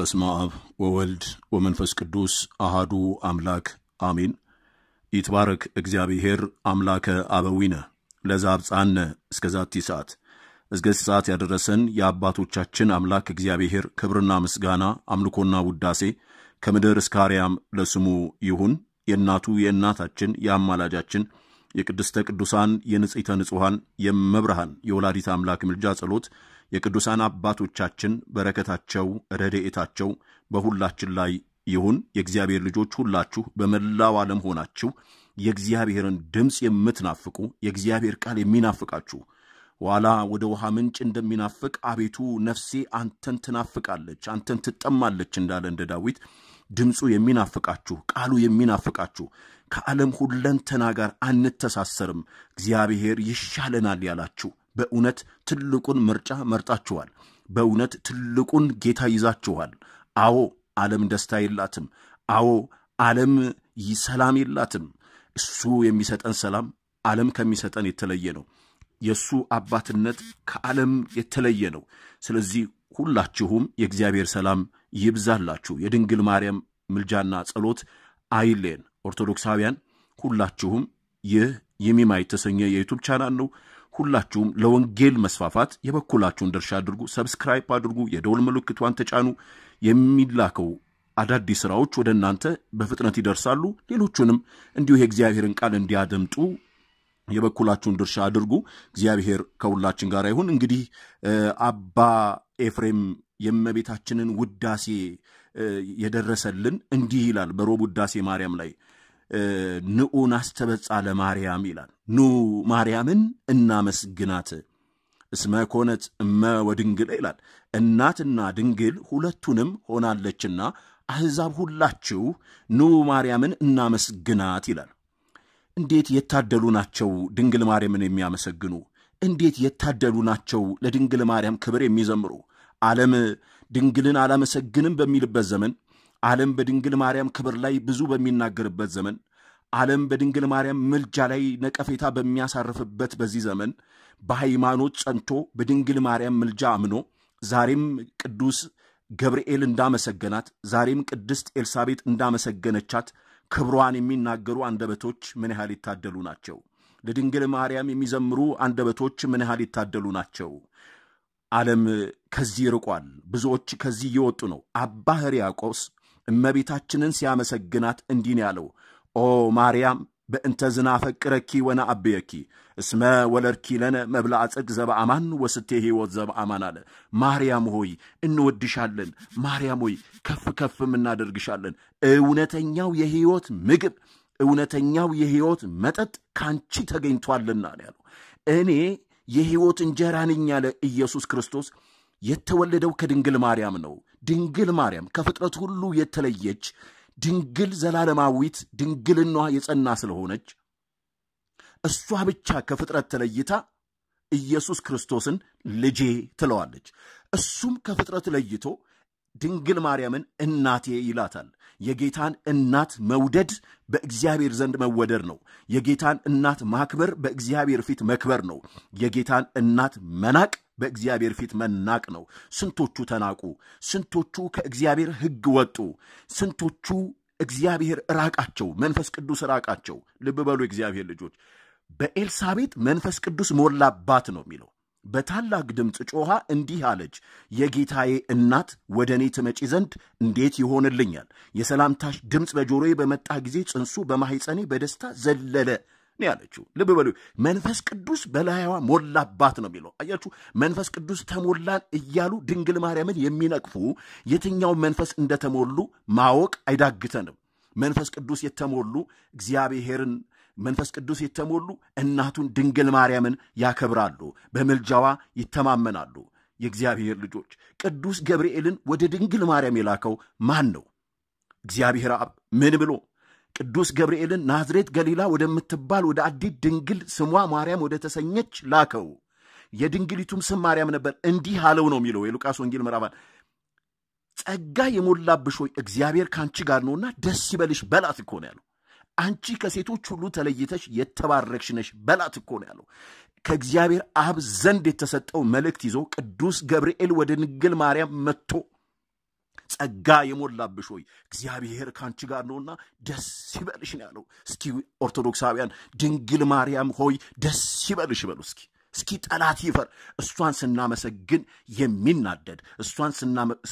በስመ አብ ወወልድ ወመንፈስ ቅዱስ አሃዱ አምላክ አሚን። ይትባረክ እግዚአብሔር አምላከ አበዊነ ለዛ አብፃነ እስከ ዛቲ ሰዓት እስከዚህ ሰዓት ያደረሰን የአባቶቻችን አምላክ እግዚአብሔር ክብርና ምስጋና አምልኮና ውዳሴ ከምድር እስከ አርያም ለስሙ ይሁን። የእናቱ የእናታችን የአማላጃችን የቅድስተ ቅዱሳን የንጽሕተ ንጹሐን የመብርሃን የወላዲት አምላክ ምልጃ ጸሎት የቅዱሳን አባቶቻችን በረከታቸው ረድኤታቸው በሁላችን ላይ ይሁን። የእግዚአብሔር ልጆች ሁላችሁ በመላው ዓለም ሆናችሁ የእግዚአብሔርን ድምፅ የምትናፍቁ የእግዚአብሔር ቃል የሚናፍቃችሁ ዋላ ወደ ውሃ ምንጭ እንደሚናፍቅ አቤቱ ነፍሴ አንተን ትናፍቃለች፣ አንተን ትጠማለች እንዳለ እንደ ዳዊት ድምፁ የሚናፍቃችሁ ቃሉ የሚናፍቃችሁ ከዓለም ሁለንተና ጋር አንተሳሰርም፣ እግዚአብሔር ይሻለናል ያላችሁ በእውነት ትልቁን ምርጫ መርጣችኋል። በእውነት ትልቁን ጌታ ይዛችኋል። አዎ ዓለም ደስታ የላትም። አዎ ዓለም ሰላም የላትም። እሱ የሚሰጠን ሰላም ዓለም ከሚሰጠን የተለየ ነው። የእሱ አባትነት ከዓለም የተለየ ነው። ስለዚህ ሁላችሁም የእግዚአብሔር ሰላም ይብዛላችሁ። የድንግል ማርያም ምልጃና ጸሎት አይሌን። ኦርቶዶክሳውያን ሁላችሁም ይህ የሚማ የተሰኘ የዩቱብ ቻናል ነው። ሁላችሁም ለወንጌል መስፋፋት የበኩላችሁን ድርሻ አድርጉ። ሰብስክራይብ አድርጉ። የደውል ምልክቷን ተጫኑ። የሚላከው አዳዲስ ስራዎች ወደ እናንተ በፍጥነት ይደርሳሉ። ሌሎቹንም እንዲሁ የእግዚአብሔርን ቃል እንዲያደምጡ የበኩላችሁን ድርሻ አድርጉ። እግዚአብሔር ከሁላችን ጋር ይሁን። እንግዲህ አባ ኤፍሬም የእመቤታችንን ውዳሴ የደረሰልን እንዲህ ይላል በሮብ ውዳሴ ማርያም ላይ ንዑን አስተበጻ ለማርያም ይላል። ኑ ማርያምን እናመስግናት እስመ ኮነት እመ ወድንግል ይላል። እናትና ድንግል ሁለቱንም ሆናለችና አሕዛብ ሁላችሁ ኑ ማርያምን እናመስግናት ይላል። እንዴት የታደሉ ናቸው ድንግል ማርያምን የሚያመሰግኑ! እንዴት የታደሉ ናቸው ለድንግል ማርያም ክብር የሚዘምሩ! ዓለም ድንግልን አላመሰግንም በሚልበት ዘመን ዓለም በድንግል ማርያም ክብር ላይ ብዙ በሚናገርበት ዘመን ዓለም በድንግል ማርያም ምልጃ ላይ ነቀፌታ በሚያሳርፍበት በዚህ ዘመን በሃይማኖት ጸንቶ በድንግል ማርያም ምልጃ አምኖ ዛሬም ቅዱስ ገብርኤል እንዳመሰገናት፣ ዛሬም ቅድስት ኤልሳቤጥ እንዳመሰገነቻት ክብሯን የሚናገሩ አንደበቶች ምን ያህል ይታደሉ ናቸው? ለድንግል ማርያም የሚዘምሩ አንደበቶች ምን ያህል ይታደሉ ናቸው? ዓለም ከዚህ ርቋል። ብዙዎች ከዚህ እየወጡ ነው። አባ ሕርያቆስ እመቤታችንን ሲያመሰግናት እንዲህ ያለው፣ ኦ ማርያም በእንተ ዝና ፈቅረኪ ወነ አብየኪ እስመ ወለርኪ ለነ መብላ ጽድቅ ዘበአማን ወስቴ ሕይወት ዘበአማን አለ። ማርያም ሆይ እንወድሻለን። ማርያም ሆይ ከፍ ከፍም እናደርግሻለን። እውነተኛው የሕይወት ምግብ እውነተኛው የሕይወት መጠጥ ካንቺ ተገኝቷልና ያለው እኔ የሕይወት እንጀራ ነኝ ያለ ኢየሱስ ክርስቶስ የተወለደው ከድንግል ማርያም ነው። ድንግል ማርያም ከፍጥረት ሁሉ የተለየች ድንግል ዘላለማዊት ድንግልና የጸና ስለሆነች እሷ ብቻ ከፍጥረት ተለይታ ኢየሱስ ክርስቶስን ልጄ ትለዋለች። እሱም ከፍጥረት ለይቶ ድንግል ማርያምን እናቴ ይላታል። የጌታን እናት መውደድ በእግዚአብሔር ዘንድ መወደድ ነው። የጌታን እናት ማክበር በእግዚአብሔር ፊት መክበር ነው። የጌታን እናት መናቅ በእግዚአብሔር ፊት መናቅ ነው። ስንቶቹ ተናቁ? ስንቶቹ ከእግዚአብሔር ሕግ ወጡ? ስንቶቹ እግዚአብሔር ራቃቸው? መንፈስ ቅዱስ ራቃቸው? ልብ በሉ እግዚአብሔር ልጆች፣ በኤልሳቤጥ መንፈስ ቅዱስ ሞላባት ነው የሚለው በታላቅ ድምፅ ጮኻ እንዲህ አለች፣ የጌታዬ እናት ወደ እኔ ትመጪ ዘንድ እንዴት ይሆንልኛል? የሰላምታሽ ድምፅ በጆሮዬ በመጣ ጊዜ ጽንሱ በማሕፀኔ በደስታ ዘለለ። ነው ያለችው። ልብ በሉ። መንፈስ ቅዱስ በላይዋ ሞላባት ነው የሚለው አያችሁ። መንፈስ ቅዱስ ተሞላን እያሉ ድንግል ማርያምን የሚነቅፉ የትኛው መንፈስ እንደተሞሉ ማወቅ አይዳግተንም። መንፈስ ቅዱስ የተሞሉ እግዚአብሔርን መንፈስ ቅዱስ የተሞሉ እናቱን ድንግል ማርያምን ያከብራሉ፣ በምልጃዋ ይተማመናሉ። የእግዚአብሔር ልጆች ቅዱስ ገብርኤልን ወደ ድንግል ማርያም የላከው ማን ነው? እግዚአብሔር አብ ምን ብሎ ቅዱስ ገብርኤልን ናዝሬት ገሊላ ወደምትባል ወደ አዲት ድንግል ስሟ ማርያም ወደ ተሰኘች ላከው። የድንግሊቱም ስም ማርያም ነበር። እንዲህ አለው ነው የሚለው የሉቃስ ወንጌል ምዕራፍ ጸጋ የሞላብሽ ሆይ እግዚአብሔር ከአንቺ ጋር ነውና ደስ ይበልሽ በላት እኮ ነው ያለው። አንቺ ከሴቶች ሁሉ ተለይተሽ የተባረክሽ ነሽ በላት እኮ ነው ያለው። ከእግዚአብሔር አብ ዘንድ የተሰጠው መልእክት ይዞ ቅዱስ ገብርኤል ወደ ድንግል ማርያም መጥቶ ጸጋ የሞላብሽ ሆይ እግዚአብሔር ከአንቺ ጋር ነውና ደስ ይበልሽ ነው ያለው። እስኪ ኦርቶዶክሳውያን ድንግል ማርያም ሆይ ደስ ይበልሽ በሉ እስኪ እስኪ ጠላት ይፈር። እሷን ስናመሰግን የሚናደድ እሷን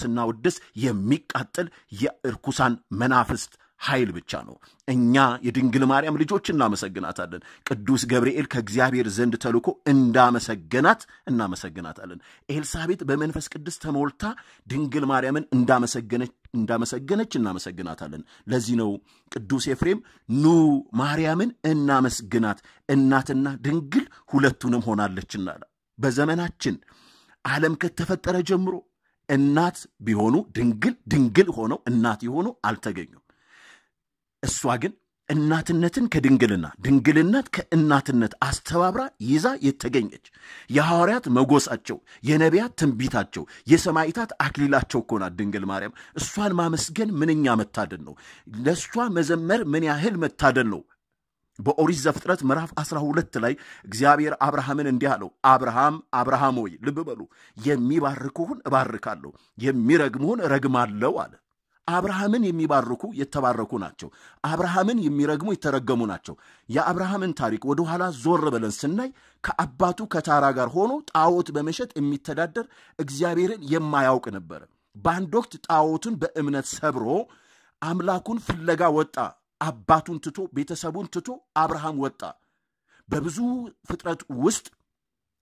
ስናወድስ የሚቃጠል የእርኩሳን መናፍስት ኃይል ብቻ ነው። እኛ የድንግል ማርያም ልጆች እናመሰግናታለን። ቅዱስ ገብርኤል ከእግዚአብሔር ዘንድ ተልኮ እንዳመሰገናት እናመሰግናታለን። ኤልሳቤጥ በመንፈስ ቅዱስ ተሞልታ ድንግል ማርያምን እንዳመሰገነች እናመሰግናታለን። ለዚህ ነው ቅዱስ ኤፍሬም ኑ ማርያምን እናመስግናት፣ እናትና ድንግል ሁለቱንም ሆናለችና። በዘመናችን ዓለም ከተፈጠረ ጀምሮ እናት ቢሆኑ ድንግል ድንግል ሆነው እናት የሆኑ አልተገኙም። እሷ ግን እናትነትን ከድንግልና ድንግልነት ከእናትነት አስተባብራ ይዛ የተገኘች የሐዋርያት መጎሳቸው የነቢያት ትንቢታቸው የሰማይታት አክሊላቸው እኮ ድንግል ማርያም። እሷን ማመስገን ምንኛ መታደል ነው! ለእሷ መዘመር ምን ያህል መታደል ነው! በኦሪት ዘፍጥረት ምዕራፍ 12 ላይ እግዚአብሔር አብርሃምን እንዲህ አለው፣ አብርሃም አብርሃም ሆይ ልብ በሉ፣ የሚባርክሁን እባርካለሁ፣ የሚረግሙህን እረግማለሁ አለ። አብርሃምን የሚባርኩ የተባረኩ ናቸው። አብርሃምን የሚረግሙ የተረገሙ ናቸው። የአብርሃምን ታሪክ ወደኋላ ዞር ብለን ስናይ ከአባቱ ከታራ ጋር ሆኖ ጣዖት በመሸጥ የሚተዳደር እግዚአብሔርን የማያውቅ ነበር በአንድ ወቅት ጣዖቱን በእምነት ሰብሮ አምላኩን ፍለጋ ወጣ። አባቱን ትቶ ቤተሰቡን ትቶ አብርሃም ወጣ። በብዙ ፍጥረት ውስጥ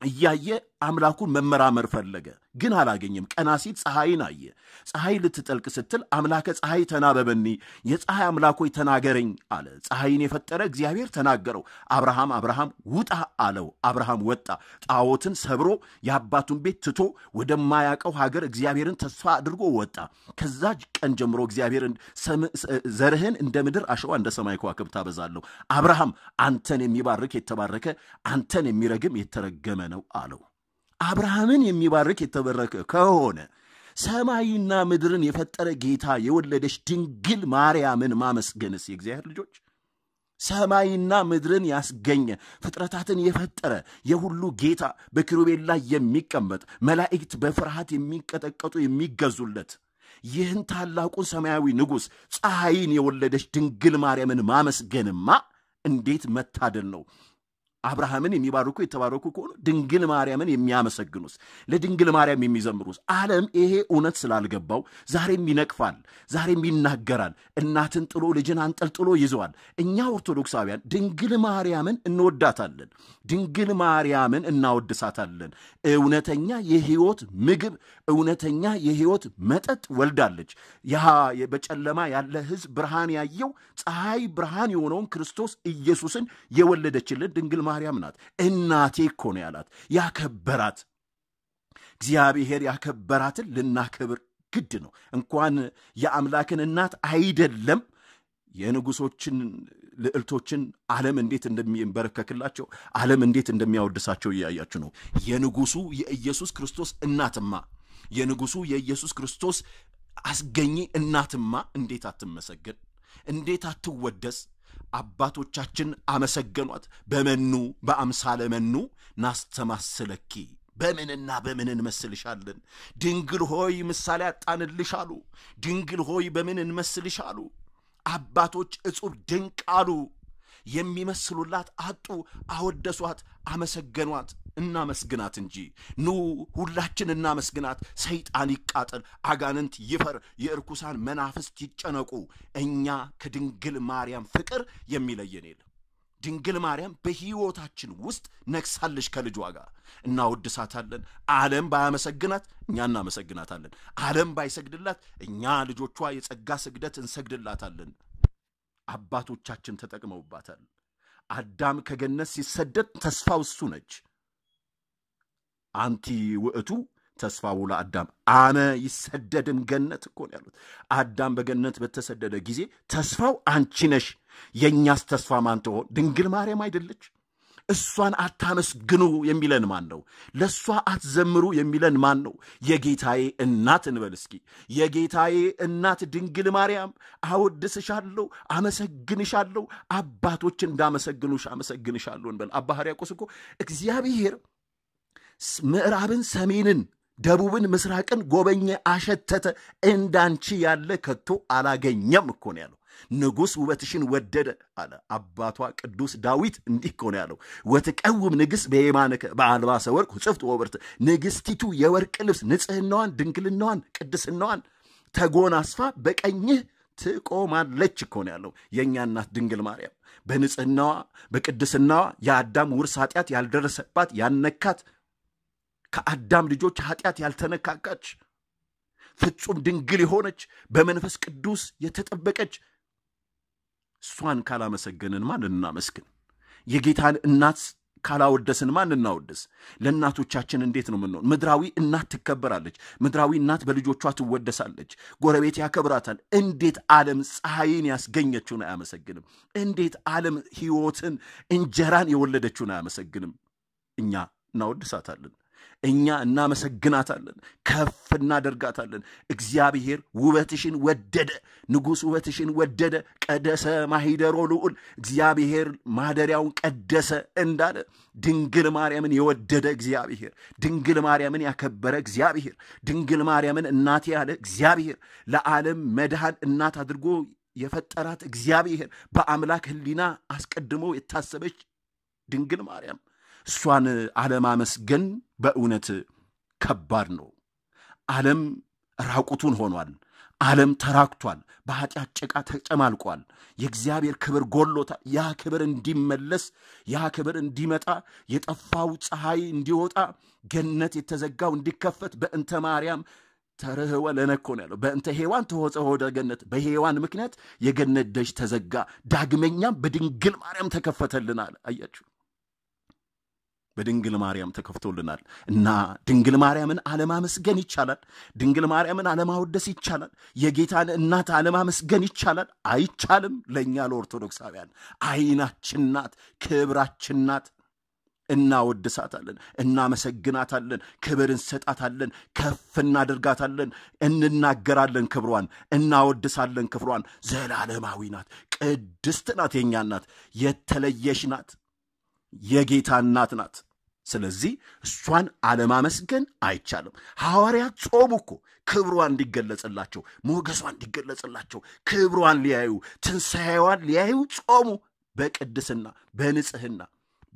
እያየ አምላኩን መመራመር ፈለገ፣ ግን አላገኘም። ቀና ሲል ፀሐይን አየ። ፀሐይ ልትጠልቅ ስትል አምላከ ፀሐይ ተናበበኒ፣ የፀሐይ አምላኮች ተናገረኝ አለ። ፀሐይን የፈጠረ እግዚአብሔር ተናገረው። አብርሃም አብርሃም ውጣ አለው። አብርሃም ወጣ። ጣዖትን ሰብሮ የአባቱን ቤት ትቶ ወደማያውቀው ሀገር እግዚአብሔርን ተስፋ አድርጎ ወጣ። ከዛ ቀን ጀምሮ እግዚአብሔር ዘርህን እንደ ምድር አሸዋ እንደ ሰማይ ከዋክብት ታበዛለሁ። አብርሃም አንተን የሚባርክ የተባረከ አንተን የሚረግም የተረገመ ነው አለው። አብርሃምን የሚባርክ የተበረከ ከሆነ ሰማይና ምድርን የፈጠረ ጌታ የወለደች ድንግል ማርያምን ማመስገንስ የእግዚአብሔር ልጆች ሰማይና ምድርን ያስገኘ ፍጥረታትን የፈጠረ የሁሉ ጌታ በኪሩቤል ላይ የሚቀመጥ መላእክት በፍርሃት የሚንቀጠቀጡ የሚገዙለት ይህን ታላቁን ሰማያዊ ንጉሥ ፀሐይን የወለደች ድንግል ማርያምን ማመስገንማ እንዴት መታደል ነው! አብርሃምን የሚባርኩ የተባረኩ ከሆኑ ድንግል ማርያምን የሚያመሰግኑስ ለድንግል ማርያም የሚዘምሩስ? ዓለም ይሄ እውነት ስላልገባው ዛሬም ይነቅፋል፣ ዛሬም ይናገራል። እናትን ጥሎ ልጅን አንጠልጥሎ ይዘዋል። እኛ ኦርቶዶክሳውያን ድንግል ማርያምን እንወዳታለን፣ ድንግል ማርያምን እናወድሳታለን። እውነተኛ የህይወት ምግብ፣ እውነተኛ የህይወት መጠጥ ወልዳለች። ያ በጨለማ ያለ ህዝብ ብርሃን ያየው ፀሐይ ብርሃን የሆነውን ክርስቶስ ኢየሱስን የወለደችልን ድንግል ማርያም ናት። እናቴ እኮ ነው ያላት ያከበራት። እግዚአብሔር ያከበራትን ልናከብር ግድ ነው። እንኳን የአምላክን እናት አይደለም የንጉሶችን ልዕልቶችን ዓለም እንዴት እንደሚንበረከክላቸው ዓለም እንዴት እንደሚያወድሳቸው እያያችሁ ነው። የንጉሱ የኢየሱስ ክርስቶስ እናትማ የንጉሱ የኢየሱስ ክርስቶስ አስገኚ እናትማ እንዴት አትመሰገን? እንዴት አትወደስ? አባቶቻችን አመሰገኗት። በመኑ በአምሳለ መኑ ናስተማስለኪ በምንና በምን እንመስልሻለን? ድንግል ሆይ ምሳሌ አጣንልሽ አሉ። ድንግል ሆይ በምን እንመስልሽ አሉ። አባቶች እጹብ ድንቅ አሉ። የሚመስሉላት አጡ። አወደሷት፣ አመሰገኗት። እናመስግናት እንጂ ኑ ሁላችን እናመስግናት። ሰይጣን ይቃጠል፣ አጋንንት ይፈር፣ የእርኩሳን መናፍስት ይጨነቁ። እኛ ከድንግል ማርያም ፍቅር የሚለየን የለም። ድንግል ማርያም በሕይወታችን ውስጥ ነግሳለች ከልጇ ጋር። እናወድሳታለን። ዓለም ባያመሰግናት እኛ እናመሰግናታለን። ዓለም ባይሰግድላት እኛ ልጆቿ የጸጋ ስግደት እንሰግድላታለን። አባቶቻችን ተጠቅመውባታል። አዳም ከገነት ሲሰደድ ተስፋው እሱ ነች። አንቲ ውእቱ ተስፋ ውላ አዳም አመ ይሰደድም ገነት እኮ ነው ያሉት። አዳም በገነት በተሰደደ ጊዜ ተስፋው አንቺ ነሽ፣ የእኛስ ተስፋ ማን ትሆን? ድንግል ማርያም አይደለች? እሷን አታመስግኑ የሚለን ማን ነው? ለእሷ አትዘምሩ የሚለን ማን ነው? የጌታዬ እናት እንበል እስኪ። የጌታዬ እናት ድንግል ማርያም አወድስሻለሁ፣ አመሰግንሻለሁ፣ አባቶች እንዳመሰግኑሽ አመሰግንሻለሁ እንበል። አባ ሕርያቆስ እኮ እግዚአብሔር ምዕራብን፣ ሰሜንን፣ ደቡብን፣ ምስራቅን ጎበኘ፣ አሸተተ። እንዳንቺ ያለ ከቶ አላገኘም እኮ ነው ያለው። ንጉሥ ውበትሽን ወደደ አለ። አባቷ ቅዱስ ዳዊት እንዲህ እኮ ነው ያለው፣ ወትቀውም ንግሥት በየማነከ በአልባሰ ወርቅ ጽፍት ወብርት። ንግሥቲቱ የወርቅ ልብስ ንጽህናዋን፣ ድንግልናዋን፣ ቅድስናዋን ተጎናስፋ በቀኝህ ትቆማለች እኮ ነው ያለው። የእኛ እናት ድንግል ማርያም በንጽህናዋ በቅድስናዋ የአዳም ውርስ ኃጢአት ያልደረሰባት ያነካት ከአዳም ልጆች ኃጢአት ያልተነካካች ፍጹም ድንግል የሆነች በመንፈስ ቅዱስ የተጠበቀች እሷን ካላመሰገንን ማን እናመስግን? የጌታን እናት ካላወደስን ማን እናወደስ? ለእናቶቻችን እንዴት ነው ምንሆን? ምድራዊ እናት ትከበራለች። ምድራዊ እናት በልጆቿ ትወደሳለች። ጎረቤት ያከብራታል። እንዴት ዓለም ፀሐይን ያስገኘችውን አያመሰግንም? እንዴት ዓለም ሕይወትን እንጀራን የወለደችውን አያመሰግንም? እኛ እናወድሳታለን። እኛ እናመሰግናታለን፣ ከፍ እናደርጋታለን። እግዚአብሔር ውበትሽን ወደደ፣ ንጉሥ ውበትሽን ወደደ። ቀደሰ ማሂደሮ ልዑል፣ እግዚአብሔር ማደሪያውን ቀደሰ እንዳለ ድንግል ማርያምን የወደደ እግዚአብሔር፣ ድንግል ማርያምን ያከበረ እግዚአብሔር፣ ድንግል ማርያምን እናቴ ያለ እግዚአብሔር፣ ለዓለም መድኃን እናት አድርጎ የፈጠራት እግዚአብሔር፣ በአምላክ ሕሊና አስቀድሞ የታሰበች ድንግል ማርያም እሷን አለማመስገን በእውነት ከባድ ነው። ዓለም ራቁቱን ሆኗል። ዓለም ተራክቷል። በኃጢአት ጭቃ ተጨማልቋል። የእግዚአብሔር ክብር ጎሎታል። ያ ክብር እንዲመለስ፣ ያ ክብር እንዲመጣ፣ የጠፋው ፀሐይ እንዲወጣ፣ ገነት የተዘጋው እንዲከፈት በእንተ ማርያም ተርህወ ለነኮ ነው ያለው። በእንተ ሔዋን ተወፀ ወደ ገነት። በሔዋን ምክንያት የገነት ደጅ ተዘጋ፣ ዳግመኛም በድንግል ማርያም ተከፈተልን አለ። አያችሁ በድንግል ማርያም ተከፍቶልናል እና ድንግል ማርያምን አለማመስገን ይቻላል? ድንግል ማርያምን አለማወደስ ይቻላል? የጌታን እናት አለማመስገን ይቻላል? አይቻልም። ለእኛ ለኦርቶዶክሳውያን ዓይናችን ናት፣ ክብራችን ናት። እናወድሳታለን፣ እናመሰግናታለን፣ ክብር እንሰጣታለን፣ ከፍ እናደርጋታለን፣ እንናገራለን ክብሯን፣ እናወድሳለን ክብሯን። ዘላለማዊ ናት፣ ቅድስት ናት፣ የእኛ ናት፣ የተለየሽ ናት። የጌታ እናት ናት። ስለዚህ እሷን አለማመስገን አይቻልም። ሐዋርያት ጾሙ እኮ ክብሯ እንዲገለጽላቸው፣ ሞገሷ እንዲገለጽላቸው፣ ክብሯን ሊያዩ ትንሣኤዋን ሊያዩ ጾሙ በቅድስና በንጽህና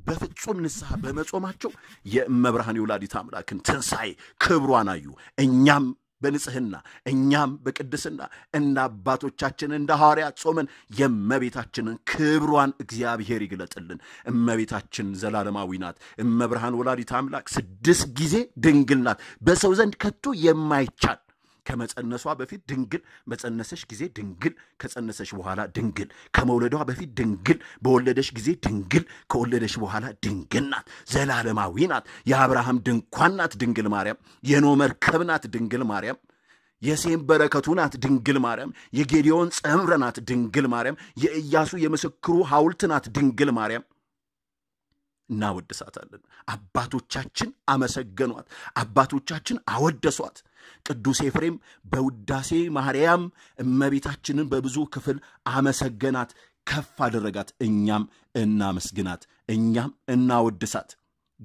በፍጹም ንስሐ በመጾማቸው የእመብርሃን የወላዲት አምላክን ትንሣኤ ክብሯን አዩ። እኛም በንጽህና እኛም በቅድስና እንደ አባቶቻችን እንደ ሐዋርያ ጾመን የእመቤታችንን ክብሯን እግዚአብሔር ይግለጥልን። እመቤታችን ዘላለማዊ ናት። እመብርሃን ወላዲት አምላክ ስድስት ጊዜ ድንግል ናት። በሰው ዘንድ ከቶ የማይቻል ከመጸነሷ በፊት ድንግል፣ በጸነሰች ጊዜ ድንግል፣ ከጸነሰች በኋላ ድንግል፣ ከመውለዷ በፊት ድንግል፣ በወለደች ጊዜ ድንግል፣ ከወለደች በኋላ ድንግል ናት። ዘላለማዊ ናት። የአብርሃም ድንኳን ናት ድንግል ማርያም። የኖ መርከብ ናት ድንግል ማርያም። የሴም በረከቱ ናት ድንግል ማርያም። የጌዲዮን ጸምረ ናት ድንግል ማርያም። የኢያሱ የምስክሩ ሐውልት ናት ድንግል ማርያም። እናወድሳታለን። አባቶቻችን አመሰገኗት፣ አባቶቻችን አወደሷት። ቅዱስ ኤፍሬም በውዳሴ ማርያም እመቤታችንን በብዙ ክፍል አመሰገናት፣ ከፍ አደረጋት። እኛም እናመስግናት፣ እኛም እናወድሳት።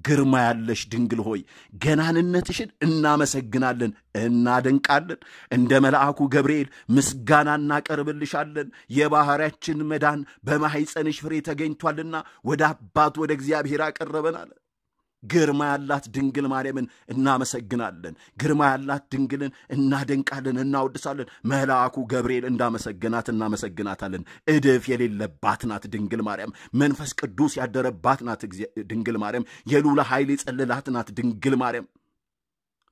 ግርማ ያለሽ ድንግል ሆይ ገናንነትሽን እናመሰግናለን፣ እናደንቃለን። እንደ መልአኩ ገብርኤል ምስጋና እናቀርብልሻለን። የባሕርያችን መዳን በማሕፀንሽ ፍሬ ተገኝቷልና ወደ አባት ወደ እግዚአብሔር አቀረበን አለ። ግርማ ያላት ድንግል ማርያምን እናመሰግናለን። ግርማ ያላት ድንግልን እናደንቃለን፣ እናወድሳለን። መልአኩ ገብርኤል እንዳመሰግናት እናመሰግናታለን። እድፍ የሌለባት ናት ድንግል ማርያም። መንፈስ ቅዱስ ያደረባት ናት ድንግል ማርያም። የሉላ ኃይል የጸልላት ናት ድንግል ማርያም።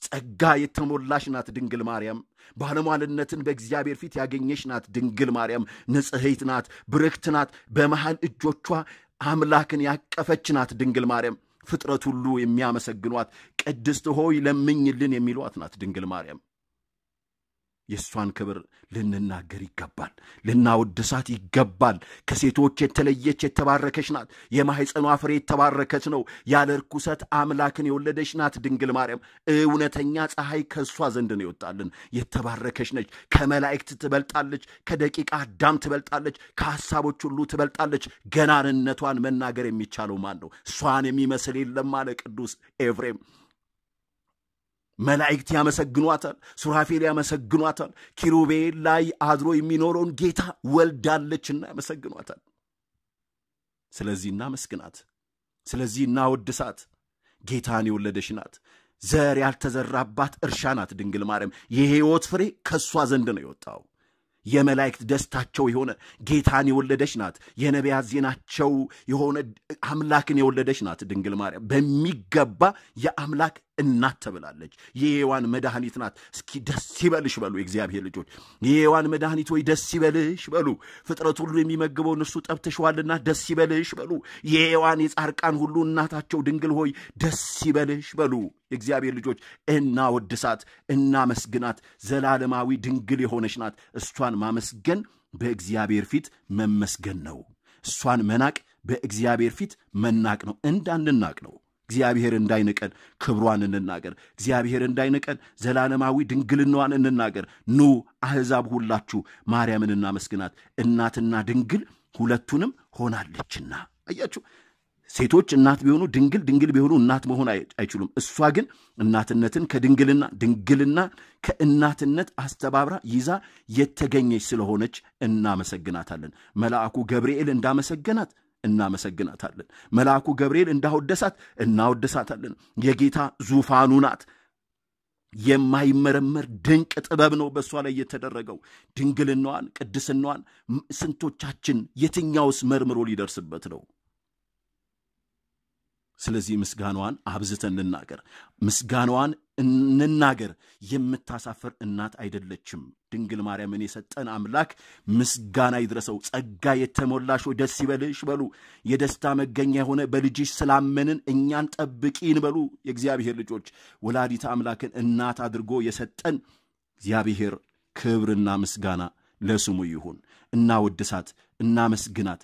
ጸጋ የተሞላሽ ናት ድንግል ማርያም። ባለሟልነትን በእግዚአብሔር ፊት ያገኘሽ ናት ድንግል ማርያም። ንጽሕት ናት፣ ብርክት ናት። በመሃል እጆቿ አምላክን ያቀፈች ናት ድንግል ማርያም። ፍጥረት ሁሉ የሚያመሰግኗት ቅድስት ሆይ ለምኝልን የሚሏት ናት ድንግል ማርያም። የእሷን ክብር ልንናገር ይገባል፣ ልናወድሳት ይገባል። ከሴቶች የተለየች የተባረከች ናት። የማሕፀኗ ፍሬ የተባረከች ነው። ያለ ርኩሰት አምላክን የወለደች ናት ድንግል ማርያም። እውነተኛ ፀሐይ ከእሷ ዘንድ ነው ይወጣልን። የተባረከች ነች። ከመላእክት ትበልጣለች። ከደቂቃ አዳም ትበልጣለች። ከሐሳቦች ሁሉ ትበልጣለች። ገናንነቷን መናገር የሚቻለው ማን ነው? እሷን የሚመስል የለም አለ ቅዱስ ኤፍሬም። መላእክት ያመሰግኗታል፣ ሱራፌል ያመሰግኗታል። ኪሩቤል ላይ አድሮ የሚኖረውን ጌታ ወልዳለችና ያመሰግኗታል። ስለዚህ እናመስግናት፣ ስለዚህ እናወድሳት። ጌታን የወለደች ናት። ዘር ያልተዘራባት እርሻ ናት ድንግል ማርያም። የሕይወት ፍሬ ከእሷ ዘንድ ነው የወጣው። የመላእክት ደስታቸው የሆነ ጌታን የወለደች ናት። የነቢያት ዜናቸው የሆነ አምላክን የወለደች ናት ድንግል ማርያም። በሚገባ የአምላክ እናት ተብላለች። የሔዋን መድኃኒት ናት። እስኪ ደስ ይበልሽ በሉ የእግዚአብሔር ልጆች፣ የሔዋን መድኃኒት ወይ ደስ ይበልሽ በሉ። ፍጥረት ሁሉ የሚመግበውን እርሱ ጠብተሸዋልና ደስ ይበልሽ በሉ። የሔዋን የጻርቃን ሁሉ እናታቸው ድንግል ሆይ ደስ ይበልሽ በሉ። የእግዚአብሔር ልጆች እናወድሳት፣ እናመስግናት። ዘላለማዊ ድንግል የሆነች ናት። እሷን ማመስገን በእግዚአብሔር ፊት መመስገን ነው። እሷን መናቅ በእግዚአብሔር ፊት መናቅ ነው፣ እንዳንናቅ ነው። እግዚአብሔር እንዳይንቀን ክብሯን እንናገር። እግዚአብሔር እንዳይንቀን ዘላለማዊ ድንግልናዋን እንናገር። ኑ አሕዛብ ሁላችሁ ማርያምን እናመስግናት፣ እናትና ድንግል ሁለቱንም ሆናለችና። አያችሁ ሴቶች እናት ቢሆኑ ድንግል ድንግል ቢሆኑ እናት መሆን አይችሉም። እሷ ግን እናትነትን ከድንግልና ድንግልና ከእናትነት አስተባብራ ይዛ የተገኘች ስለሆነች እናመሰግናታለን። መልአኩ ገብርኤል እንዳመሰገናት እናመሰግናታለን። መልአኩ ገብርኤል እንዳወደሳት እናወደሳታለን። የጌታ ዙፋኑ ናት። የማይመረመር ድንቅ ጥበብ ነው በእሷ ላይ የተደረገው። ድንግልናዋን፣ ቅድስናዋን ስንቶቻችን የትኛውስ መርምሮ ሊደርስበት ነው? ስለዚህ ምስጋናዋን አብዝተን ልናገር። ምስጋናዋን እንናገር፣ የምታሳፍር እናት አይደለችም። ድንግል ማርያምን የሰጠን አምላክ ምስጋና ይድረሰው። ጸጋ የተሞላሽ ደስ ይበልሽ በሉ። የደስታ መገኛ የሆነ በልጅሽ ስላመንን እኛን ጠብቂን በሉ። የእግዚአብሔር ልጆች ወላዲተ አምላክን እናት አድርጎ የሰጠን እግዚአብሔር ክብርና ምስጋና ለስሙ ይሁን። እናወድሳት፣ እናመስግናት።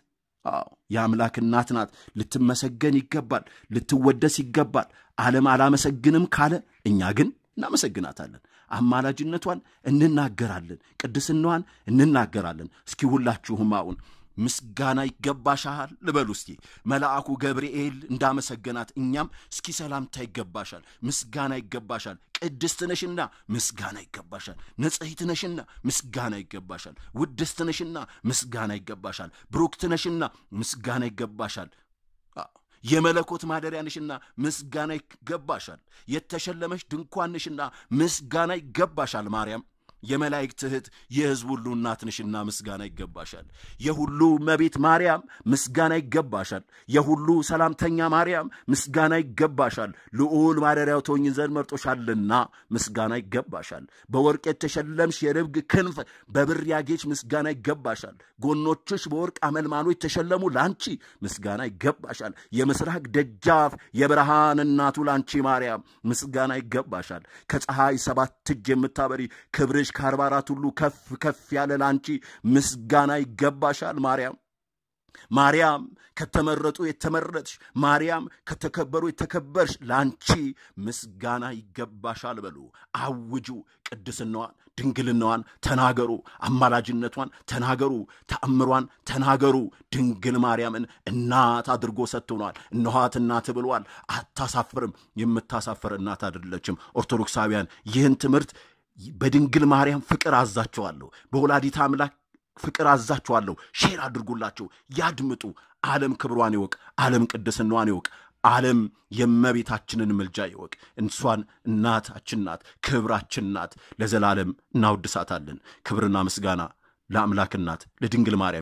የአምላክ እናት ናት። ልትመሰገን ይገባል፣ ልትወደስ ይገባል። ዓለም አላመሰግንም ካለ እኛ ግን እናመሰግናታለን። አማላጅነቷን እንናገራለን፣ ቅድስናዋን እንናገራለን። እስኪ ሁላችሁም አሁን ምስጋና ይገባሻል ልበሉ እስቲ። መልአኩ ገብርኤል እንዳመሰገናት እኛም እስኪ ሰላምታ ይገባሻል፣ ምስጋና ይገባሻል። ቅድስት ነሽና ምስጋና ይገባሻል። ንጽሕት ነሽና ምስጋና ይገባሻል። ውድስት ነሽና ምስጋና ይገባሻል። ብሩክት ነሽና ምስጋና ይገባሻል። የመለኮት ማደሪያ ነሽና ምስጋና ይገባሻል። የተሸለመሽ ድንኳን ነሽና ምስጋና ይገባሻል ማርያም የመላእክት እህት የሕዝብ ሁሉ እናትንሽና ምስጋና ይገባሻል። የሁሉ መቤት ማርያም ምስጋና ይገባሻል። የሁሉ ሰላምተኛ ማርያም ምስጋና ይገባሻል። ልዑል ማደሪያው ትሆኝ ዘንድ መርጦሻልና ምስጋና ይገባሻል። በወርቅ የተሸለምሽ የርብግ ክንፍ በብር ያጌች ምስጋና ይገባሻል። ጎኖችሽ በወርቅ አመልማሎ የተሸለሙ ላንቺ ምስጋና ይገባሻል። የምስራቅ ደጃፍ የብርሃን እናቱ ላንቺ ማርያም ምስጋና ይገባሻል። ከፀሐይ ሰባት እጅ የምታበሪ ክብር ከአንቺ ከአርባ አራት ሁሉ ከፍ ከፍ ያለ ለአንቺ ምስጋና ይገባሻል ማርያም ማርያም ከተመረጡ የተመረጥሽ፣ ማርያም ከተከበሩ የተከበርሽ፣ ላንቺ ምስጋና ይገባሻል በሉ። አውጁ ቅድስናዋን፣ ድንግልናዋን ተናገሩ። አማላጅነቷን ተናገሩ። ተአምሯን ተናገሩ። ድንግል ማርያምን እናት አድርጎ ሰጥቶናል። እነኋት እናት ብሏል። አታሳፍርም። የምታሳፍር እናት አይደለችም። ኦርቶዶክሳውያን ይህን ትምህርት በድንግል ማርያም ፍቅር አዛቸዋለሁ፣ በወላዲት አምላክ ፍቅር አዛቸዋለሁ። ሼር አድርጉላቸው፣ ያድምጡ። ዓለም ክብሯን ይወቅ፣ ዓለም ቅድስናዋን ይወቅ፣ ዓለም የእመቤታችንን ምልጃ ይወቅ። እንሷን እናታችን ናት፣ ክብራችን ናት። ለዘላለም እናወድሳታለን። ክብርና ምስጋና ለአምላክ እናት ለድንግል ማርያም